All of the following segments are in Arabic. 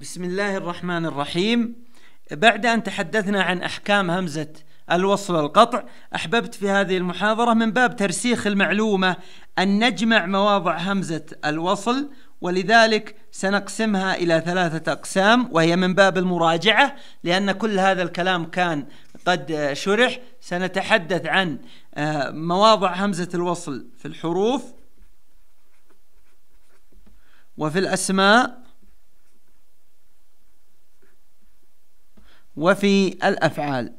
بسم الله الرحمن الرحيم بعد أن تحدثنا عن أحكام همزة الوصل والقطع أحببت في هذه المحاضرة من باب ترسيخ المعلومة أن نجمع مواضع همزة الوصل ولذلك سنقسمها إلى ثلاثة أقسام وهي من باب المراجعة لأن كل هذا الكلام كان قد شرح سنتحدث عن آه، مواضع همزة الوصل في الحروف وفي الأسماء وفي الأفعال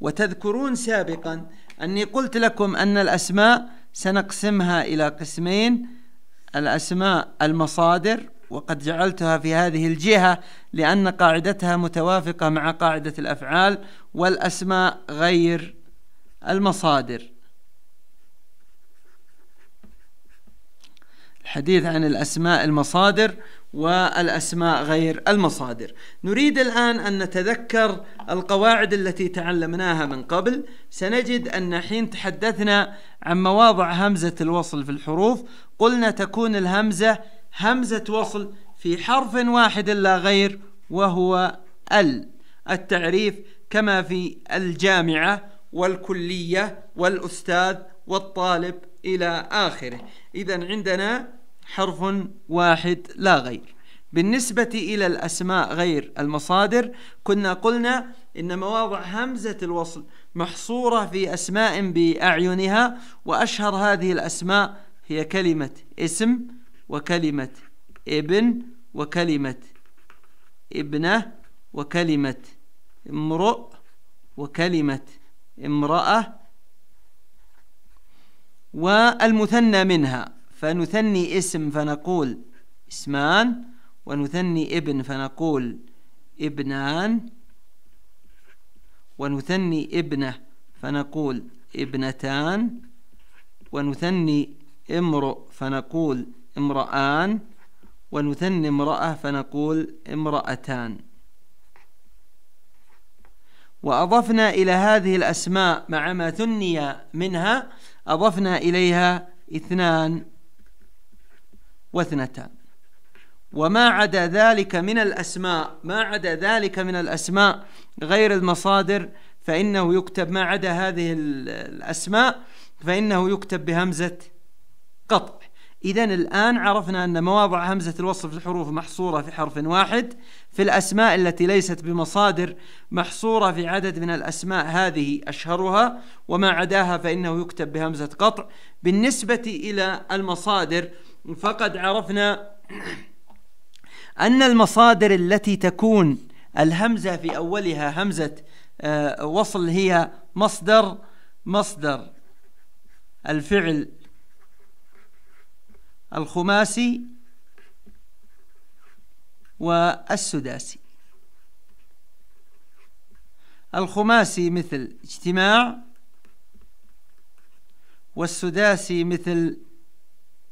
وتذكرون سابقا أني قلت لكم أن الأسماء سنقسمها إلى قسمين الأسماء المصادر وقد جعلتها في هذه الجهة لأن قاعدتها متوافقة مع قاعدة الأفعال والأسماء غير المصادر الحديث عن الأسماء المصادر والأسماء غير المصادر نريد الآن أن نتذكر القواعد التي تعلمناها من قبل سنجد أن حين تحدثنا عن مواضع همزة الوصل في الحروف قلنا تكون الهمزة همزة وصل في حرف واحد لا غير وهو ال التعريف كما في الجامعة والكلية والأستاذ والطالب إلى آخره إذا عندنا حرف واحد لا غير بالنسبة إلى الأسماء غير المصادر كنا قلنا إن مواضع همزة الوصل محصورة في أسماء بأعينها وأشهر هذه الأسماء هي كلمة اسم وكلمة ابن وكلمة ابنة وكلمة امرؤ وكلمة امرأة والمثنى منها فنثني اسم فنقول اسمان ونثني ابن فنقول ابنان ونثني ابنه فنقول ابنتان ونثني امرؤ فنقول امرآن ونثني امرأة فنقول امرأتان وأضفنا إلى هذه الأسماء مع ما ثني منها أضفنا إليها اثنان واثنتان وما عدا ذلك من الأسماء ما عدا ذلك من الأسماء غير المصادر فإنه يكتب ما عدا هذه الأسماء فإنه يكتب بهمزة قطع إذا الآن عرفنا أن مواضع همزة الوصف في الحروف محصورة في حرف واحد في الأسماء التي ليست بمصادر محصورة في عدد من الأسماء هذه أشهرها وما عداها فإنه يكتب بهمزة قطع بالنسبة إلى المصادر فقد عرفنا أن المصادر التي تكون الهمزة في أولها همزة آه، وصل هي مصدر مصدر الفعل الخماسي والسداسي الخماسي مثل اجتماع والسداسي مثل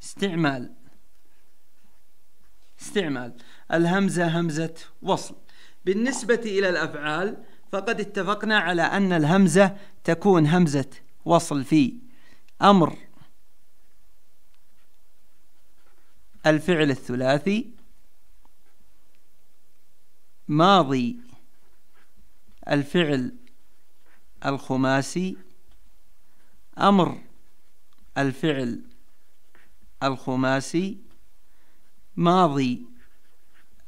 استعمال استعمال الهمزة همزة وصل بالنسبة إلى الأفعال فقد اتفقنا على أن الهمزة تكون همزة وصل في أمر الفعل الثلاثي ماضي الفعل الخماسي أمر الفعل الخماسي ماضي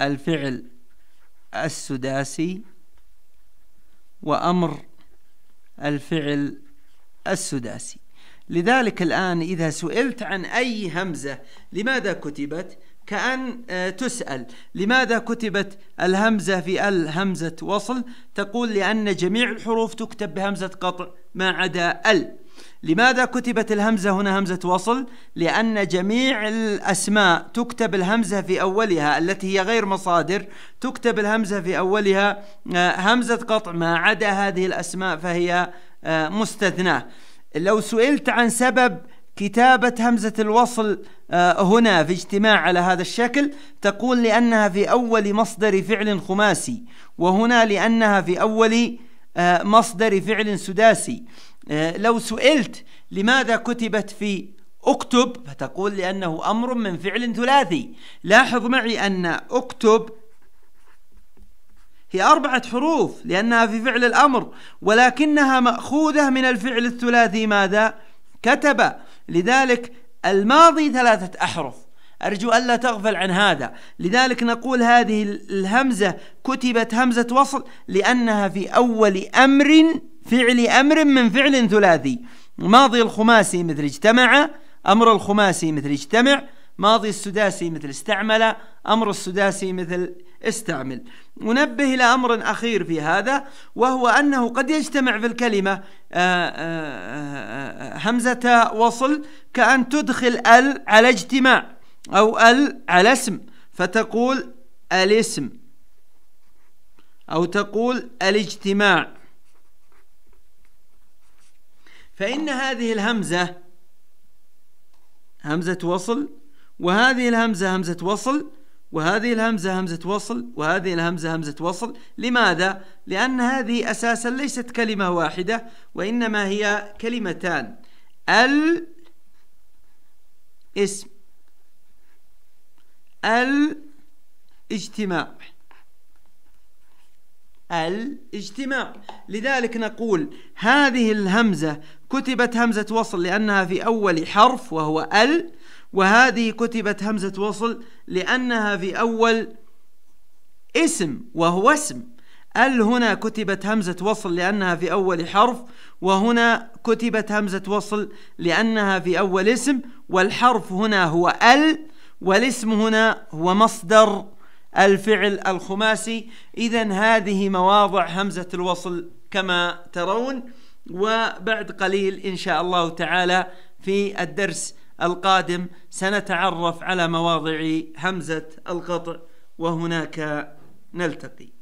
الفعل السداسي وأمر الفعل السداسي لذلك الآن إذا سئلت عن أي همزة لماذا كتبت كأن آه، تسأل لماذا كتبت الهمزة في ال همزة وصل تقول لأن جميع الحروف تكتب بهمزة قطع ما عدا ال لماذا كتبت الهمزة هنا همزة وصل؟ لأن جميع الأسماء تكتب الهمزة في أولها التي هي غير مصادر تكتب الهمزة في أولها آه، همزة قطع ما عدا هذه الأسماء فهي آه، مستثناة لو سئلت عن سبب كتابة همزة الوصل آه، هنا في اجتماع على هذا الشكل تقول لأنها في أول مصدر فعل خماسي وهنا لأنها في أول مصدر فعل سداسي آه، لو سئلت لماذا كتبت في اكتب فتقول لأنه أمر من فعل ثلاثي لاحظ معي أن اكتب هي أربعة حروف لأنها في فعل الأمر ولكنها مأخوذة من الفعل الثلاثي ماذا؟ كتب لذلك الماضي ثلاثة أحرف أرجو ألا تغفل عن هذا لذلك نقول هذه الهمزة كتبت همزة وصل لأنها في أول أمر فعل أمر من فعل ثلاثي ماضي الخماسي مثل اجتمع أمر الخماسي مثل اجتمع ماضي السداسي مثل استعمل أمر السداسي مثل استعمل منبه إلى أمر أخير في هذا وهو أنه قد يجتمع في الكلمة آه، آه، آه، همزة وصل كأن تدخل ال على اجتماع أو ال على اسم فتقول الاسم أو تقول الاجتماع فإن هذه الهمزة همزة وصل وهذه الهمزة همزة وصل وهذه الهمزة همزة وصل وهذه الهمزة همزة وصل لماذا؟ لأن هذه أساسا ليست كلمة واحدة وإنما هي كلمتان الاسم الاجتماع الاجتماع لذلك نقول هذه الهمزة كتبت همزة وصل لأنها في أول حرف وهو ال وهذه كتبت همزة وصل لأنها في أول اسم وهو اسم ال هنا كتبت همزة وصل لأنها في أول حرف وهنا كتبت همزة وصل لأنها في أول اسم والحرف هنا هو ال والاسم هنا هو مصدر الفعل الخماسي إذا هذه مواضع همزة الوصل كما ترون وبعد قليل إن شاء الله تعالى في الدرس القادم سنتعرف على مواضع همزة القطع وهناك نلتقي